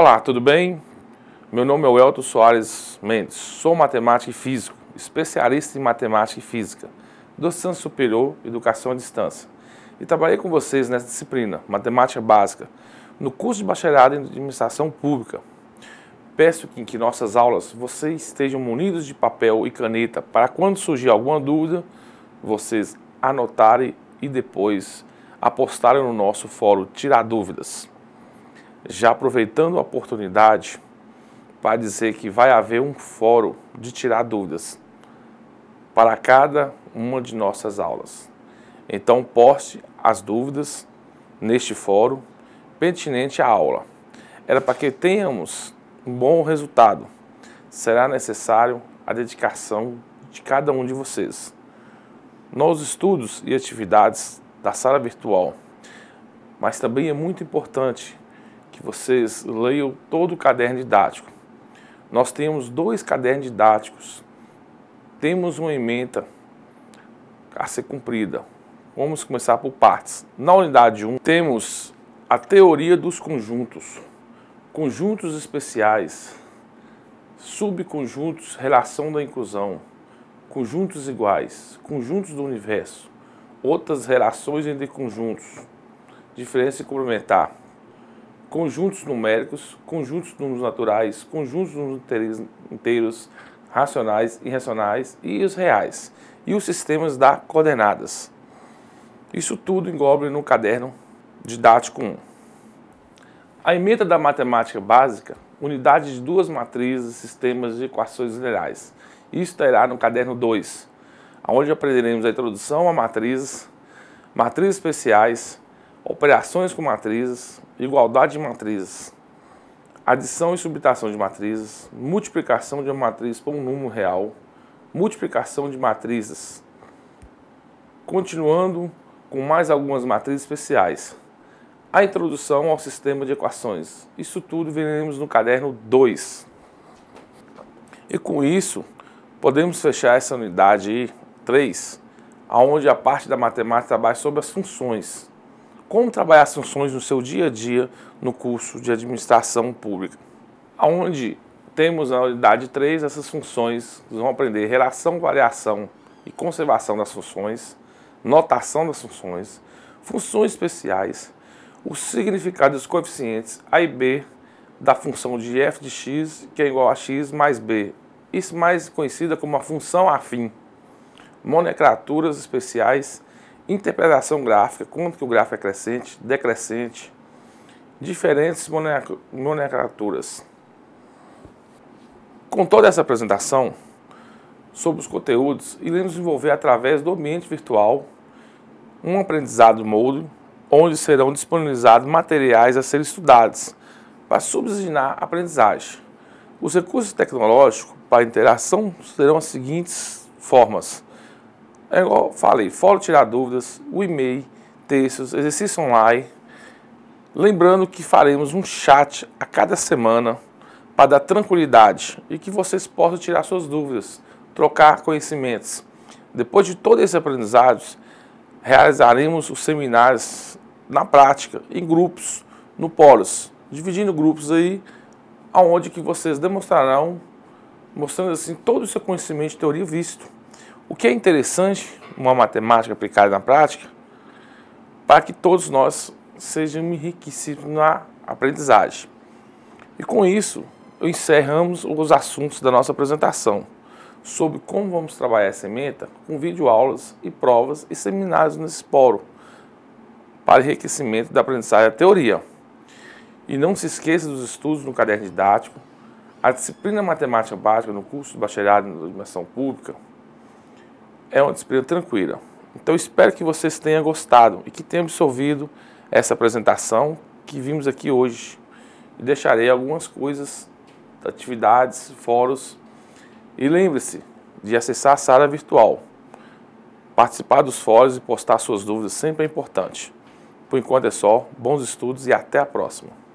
Olá, tudo bem? Meu nome é Welto Soares Mendes, sou matemático e físico, especialista em matemática e física, do Superior Educação à Distância, e trabalhei com vocês nessa disciplina, Matemática Básica, no curso de Bacharelado em Administração Pública. Peço que, em que nossas aulas vocês estejam munidos de papel e caneta para quando surgir alguma dúvida, vocês anotarem e depois apostarem no nosso fórum Tirar Dúvidas já aproveitando a oportunidade para dizer que vai haver um fórum de tirar dúvidas para cada uma de nossas aulas. Então, poste as dúvidas neste fórum pertinente à aula. Era para que tenhamos um bom resultado. Será necessário a dedicação de cada um de vocês. Nos estudos e atividades da sala virtual, mas também é muito importante que vocês leiam todo o caderno didático. Nós temos dois cadernos didáticos, temos uma emenda a ser cumprida. Vamos começar por partes. Na unidade 1, temos a teoria dos conjuntos, conjuntos especiais, subconjuntos, relação da inclusão, conjuntos iguais, conjuntos do universo, outras relações entre conjuntos, diferença e complementar, conjuntos numéricos, conjuntos de números naturais, conjuntos de números inteiros, inteiros racionais, irracionais e os reais, e os sistemas da coordenadas. Isso tudo engobre no caderno didático 1. A emenda da matemática básica, unidade de duas matrizes, sistemas de equações lineares. Isso terá no caderno 2, onde aprenderemos a introdução a matrizes, matrizes especiais, operações com matrizes, igualdade de matrizes, adição e subtração de matrizes, multiplicação de uma matriz por um número real, multiplicação de matrizes, continuando com mais algumas matrizes especiais, a introdução ao sistema de equações. Isso tudo veremos no caderno 2. E com isso, podemos fechar essa unidade 3, onde a parte da matemática trabalha sobre as funções como trabalhar as sanções no seu dia a dia no curso de administração pública, onde temos na unidade 3 essas funções, vocês vão aprender relação, variação e conservação das funções, notação das funções, funções especiais, o significado dos coeficientes A e B da função de f de x, que é igual a x mais b, isso mais conhecida como a função afim, nomenclaturas especiais interpretação gráfica, quanto que o gráfico é crescente, decrescente, diferentes nomenclaturas. Com toda essa apresentação sobre os conteúdos, iremos desenvolver através do ambiente virtual um aprendizado módulo, onde serão disponibilizados materiais a serem estudados para subsidiar a aprendizagem. Os recursos tecnológicos para interação serão as seguintes formas: é igual falei, fórum tirar dúvidas, o e-mail, textos, exercício online. Lembrando que faremos um chat a cada semana para dar tranquilidade e que vocês possam tirar suas dúvidas, trocar conhecimentos. Depois de todos esses aprendizados, realizaremos os seminários na prática, em grupos, no polos, dividindo grupos aí, aonde que vocês demonstrarão, mostrando assim todo o seu conhecimento de teoria visto o que é interessante, uma matemática aplicada na prática, para que todos nós sejamos enriquecidos na aprendizagem. E com isso, encerramos os assuntos da nossa apresentação sobre como vamos trabalhar essa meta com videoaulas e provas e seminários nesse fórum para enriquecimento da aprendizagem da teoria. E não se esqueça dos estudos no caderno didático, a disciplina matemática básica no curso de bacharelado em administração pública, é uma disciplina tranquila. Então espero que vocês tenham gostado e que tenham absorvido essa apresentação que vimos aqui hoje. E deixarei algumas coisas, atividades, fóruns. E lembre-se de acessar a sala virtual. Participar dos fóruns e postar suas dúvidas sempre é importante. Por enquanto é só, bons estudos e até a próxima!